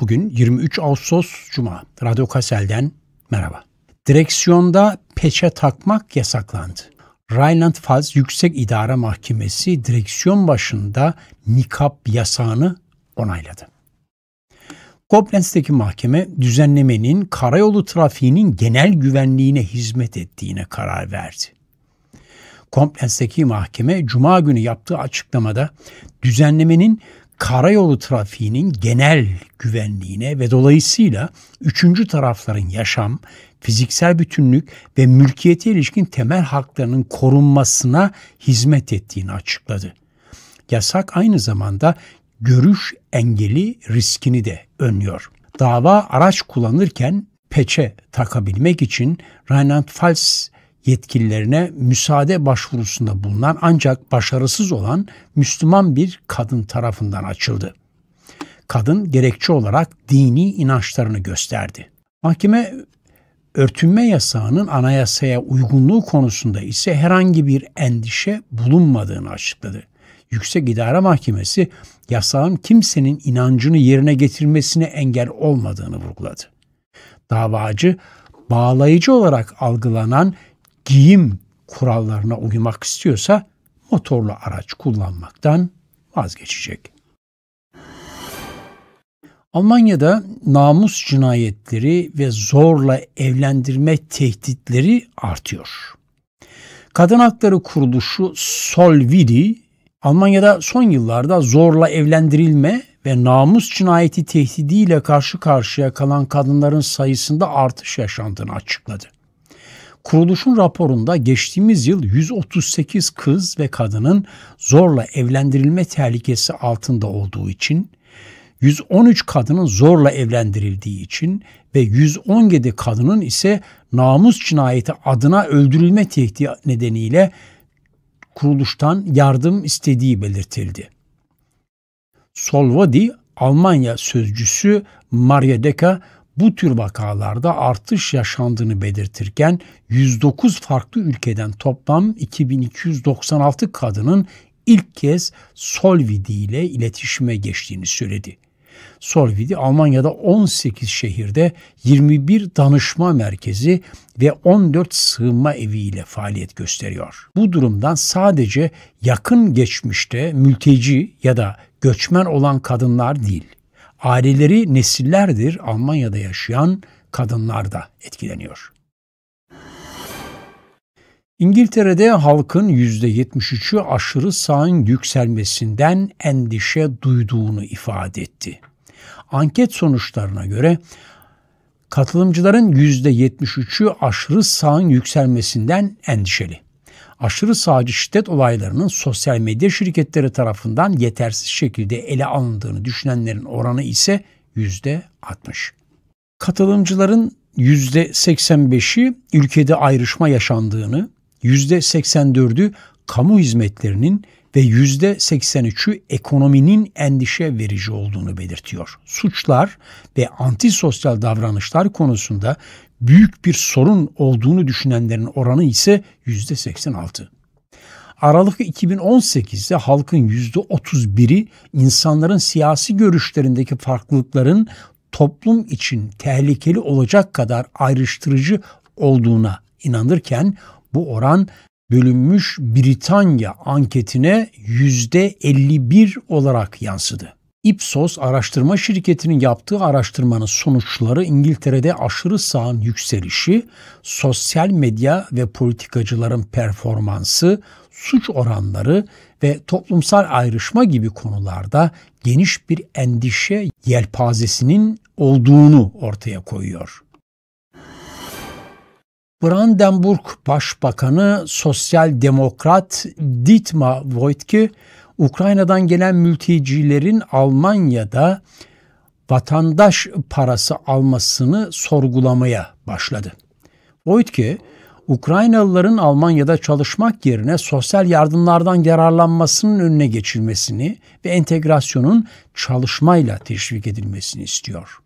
Bugün 23 Ağustos Cuma. Radyo Kassel'den merhaba. Direksiyonda peçe takmak yasaklandı. Rheinland-Pfalz Yüksek İdare Mahkemesi direksiyon başında nikap yasağını onayladı. Koblenz'deki mahkeme düzenlemenin karayolu trafiğinin genel güvenliğine hizmet ettiğine karar verdi. Koblenz'deki mahkeme cuma günü yaptığı açıklamada düzenlemenin karayolu trafiğinin genel güvenliğine ve dolayısıyla üçüncü tarafların yaşam, fiziksel bütünlük ve mülkiyete ilişkin temel haklarının korunmasına hizmet ettiğini açıkladı. Yasak aynı zamanda görüş engeli riskini de önlüyor. Dava araç kullanırken peçe takabilmek için Rheinland-Pfalz yetkililerine müsaade başvurusunda bulunan ancak başarısız olan Müslüman bir kadın tarafından açıldı. Kadın gerekçe olarak dini inançlarını gösterdi. Mahkeme örtünme yasağının anayasaya uygunluğu konusunda ise herhangi bir endişe bulunmadığını açıkladı. Yüksek İdare Mahkemesi yasağın kimsenin inancını yerine getirmesine engel olmadığını vurguladı. Davacı bağlayıcı olarak algılanan giyim kurallarına uymak istiyorsa motorlu araç kullanmaktan vazgeçecek. Almanya'da namus cinayetleri ve zorla evlendirme tehditleri artıyor. Kadın Hakları Kuruluşu Solvidi, Almanya'da son yıllarda zorla evlendirilme ve namus cinayeti tehdidiyle karşı karşıya kalan kadınların sayısında artış yaşandığını açıkladı. Kuruluşun raporunda geçtiğimiz yıl 138 kız ve kadının zorla evlendirilme tehlikesi altında olduğu için, 113 kadının zorla evlendirildiği için ve 117 kadının ise namus cinayeti adına öldürülme tehdidi nedeniyle kuruluştan yardım istediği belirtildi. Solvadi Almanya sözcüsü Maria Deka bu tür vakalarda artış yaşandığını belirtirken 109 farklı ülkeden toplam 2296 kadının ilk kez Solvidi ile iletişime geçtiğini söyledi. Solvidi Almanya'da 18 şehirde 21 danışma merkezi ve 14 sığınma evi ile faaliyet gösteriyor. Bu durumdan sadece yakın geçmişte mülteci ya da göçmen olan kadınlar değil, aileleri nesillerdir Almanya'da yaşayan kadınlar da etkileniyor. İngiltere'de halkın %73'ü aşırı sağın yükselmesinden endişe duyduğunu ifade etti. Anket sonuçlarına göre katılımcıların %73'ü aşırı sağın yükselmesinden endişeli aşırı sağcı şiddet olaylarının sosyal medya şirketleri tarafından yetersiz şekilde ele alındığını düşünenlerin oranı ise yüzde 60. Katılımcıların yüzde 85'i ülkede ayrışma yaşandığını, yüzde 84'ü kamu hizmetlerinin ve yüzde 83'ü ekonominin endişe verici olduğunu belirtiyor. Suçlar ve antisosyal davranışlar konusunda büyük bir sorun olduğunu düşünenlerin oranı ise %86. Aralık 2018'de halkın %31'i insanların siyasi görüşlerindeki farklılıkların toplum için tehlikeli olacak kadar ayrıştırıcı olduğuna inanırken bu oran bölünmüş Britanya anketine %51 olarak yansıdı. Ipsos araştırma şirketinin yaptığı araştırmanın sonuçları İngiltere'de aşırı sağın yükselişi, sosyal medya ve politikacıların performansı, suç oranları ve toplumsal ayrışma gibi konularda geniş bir endişe yelpazesinin olduğunu ortaya koyuyor. Brandenburg Başbakanı Sosyal Demokrat Dietmar Woidke Ukrayna'dan gelen mültecilerin Almanya'da vatandaş parası almasını sorgulamaya başladı. Voitke, Ukraynalıların Almanya'da çalışmak yerine sosyal yardımlardan yararlanmasının önüne geçilmesini ve entegrasyonun çalışmayla teşvik edilmesini istiyor.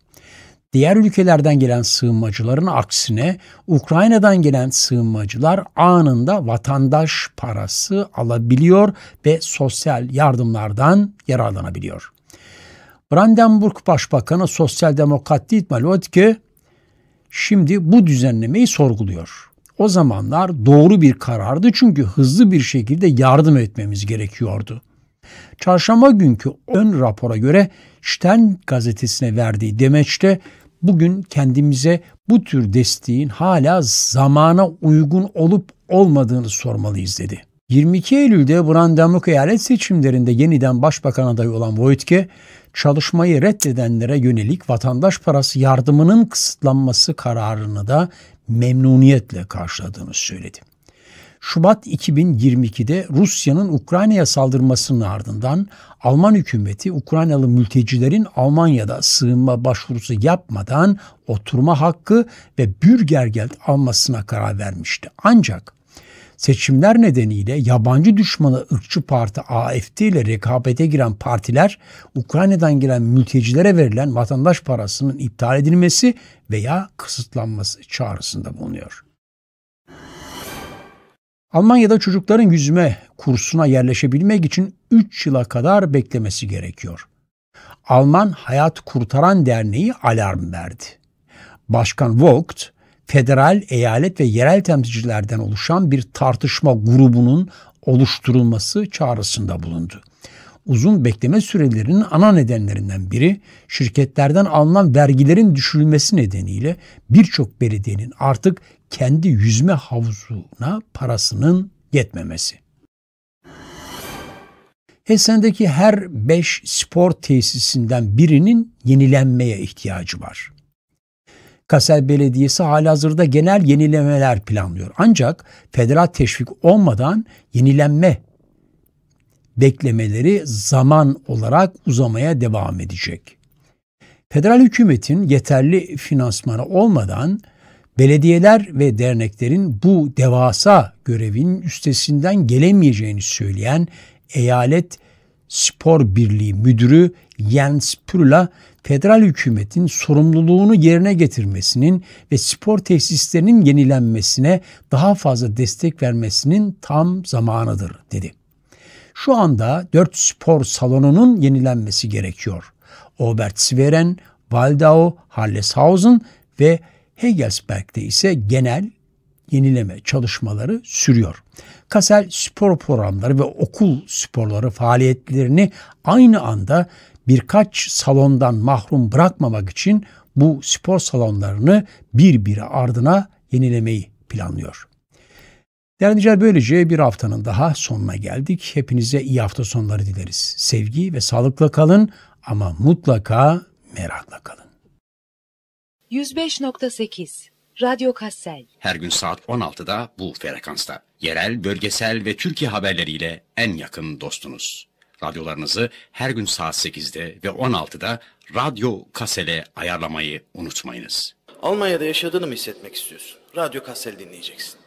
Diğer ülkelerden gelen sığınmacıların aksine Ukrayna'dan gelen sığınmacılar anında vatandaş parası alabiliyor ve sosyal yardımlardan yararlanabiliyor. Brandenburg Başbakanı Sosyal Demokrat Dietmar Lodke şimdi bu düzenlemeyi sorguluyor. O zamanlar doğru bir karardı çünkü hızlı bir şekilde yardım etmemiz gerekiyordu. Çarşamba günkü ön rapora göre Şten gazetesine verdiği demeçte bugün kendimize bu tür desteğin hala zamana uygun olup olmadığını sormalıyız dedi. 22 Eylül'de Brandenburg eyalet seçimlerinde yeniden başbakan adayı olan Voitke, çalışmayı reddedenlere yönelik vatandaş parası yardımının kısıtlanması kararını da memnuniyetle karşıladığını söyledi. Şubat 2022'de Rusya'nın Ukrayna'ya saldırmasının ardından Alman hükümeti Ukraynalı mültecilerin Almanya'da sığınma başvurusu yapmadan oturma hakkı ve bürgergeld almasına karar vermişti. Ancak seçimler nedeniyle yabancı düşmanı ırkçı parti AFD ile rekabete giren partiler Ukrayna'dan gelen mültecilere verilen vatandaş parasının iptal edilmesi veya kısıtlanması çağrısında bulunuyor. Almanya'da çocukların yüzme kursuna yerleşebilmek için 3 yıla kadar beklemesi gerekiyor. Alman Hayat Kurtaran Derneği alarm verdi. Başkan Vogt, federal, eyalet ve yerel temsilcilerden oluşan bir tartışma grubunun oluşturulması çağrısında bulundu uzun bekleme sürelerinin ana nedenlerinden biri şirketlerden alınan vergilerin düşürülmesi nedeniyle birçok belediyenin artık kendi yüzme havuzuna parasının yetmemesi. Esen'deki her beş spor tesisinden birinin yenilenmeye ihtiyacı var. Kassel Belediyesi halihazırda genel yenilemeler planlıyor. Ancak federal teşvik olmadan yenilenme beklemeleri zaman olarak uzamaya devam edecek. Federal hükümetin yeterli finansmanı olmadan belediyeler ve derneklerin bu devasa görevin üstesinden gelemeyeceğini söyleyen eyalet spor birliği müdürü Jens Pürla federal hükümetin sorumluluğunu yerine getirmesinin ve spor tesislerinin yenilenmesine daha fazla destek vermesinin tam zamanıdır dedi. Şu anda dört spor salonunun yenilenmesi gerekiyor. Obertsveren, Waldau, Harleshausen ve Hegelsberg'de ise genel yenileme çalışmaları sürüyor. Kassel spor programları ve okul sporları faaliyetlerini aynı anda birkaç salondan mahrum bırakmamak için bu spor salonlarını bir birbiri ardına yenilemeyi planlıyor. Değerli böylece bir haftanın daha sonuna geldik. Hepinize iyi hafta sonları dileriz. Sevgi ve sağlıkla kalın ama mutlaka merakla kalın. 105.8 Radyo Kassel Her gün saat 16'da bu frekansta. Yerel, bölgesel ve Türkiye haberleriyle en yakın dostunuz. Radyolarınızı her gün saat 8'de ve 16'da Radyo Kassel'e ayarlamayı unutmayınız. Almanya'da yaşadığını mı hissetmek istiyorsun? Radyo Kassel dinleyeceksin.